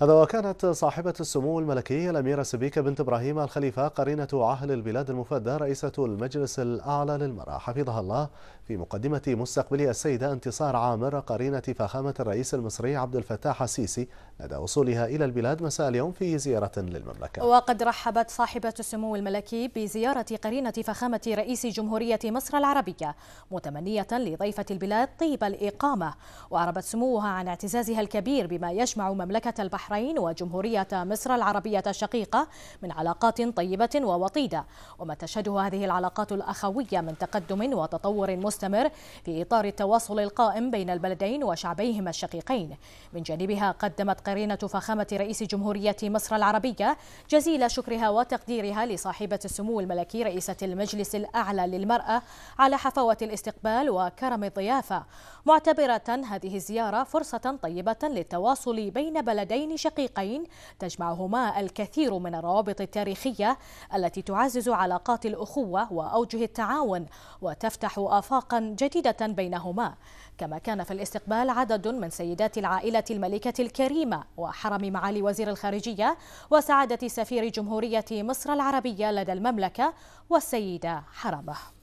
هذا وكانت صاحبة السمو الملكي الأميرة سبيكة بنت إبراهيم الخليفة قرينة عهل البلاد المفدى رئيسة المجلس الأعلى للمرأة حفظها الله في مقدمة مستقبلي السيدة انتصار عامر قرينة فخامة الرئيس المصري عبد الفتاح السيسي لدى وصولها إلى البلاد مساء اليوم في زيارة للمملكة وقد رحبت صاحبة السمو الملكي بزيارة قرينة فخامة رئيس جمهورية مصر العربية متمنية لضيفة البلاد طيب الإقامة وأعربت سموها عن اعتزازها الكبير بما يجمع مملكة البحر البحرين وجمهورية مصر العربية الشقيقة من علاقات طيبة ووطيدة وما تشهده هذه العلاقات الأخوية من تقدم وتطور مستمر في إطار التواصل القائم بين البلدين وشعبيهما الشقيقين من جانبها قدمت قرينة فخامة رئيس جمهورية مصر العربية جزيل شكرها وتقديرها لصاحبة السمو الملكي رئيسة المجلس الأعلى للمرأة على حفاوة الاستقبال وكرم الضيافة معتبرة هذه الزيارة فرصة طيبة للتواصل بين بلدين شقيقين تجمعهما الكثير من الروابط التاريخية التي تعزز علاقات الأخوة وأوجه التعاون وتفتح آفاقا جديدة بينهما كما كان في الاستقبال عدد من سيدات العائلة الملكة الكريمة وحرم معالي وزير الخارجية وسعادة سفير جمهورية مصر العربية لدى المملكة والسيدة حرمه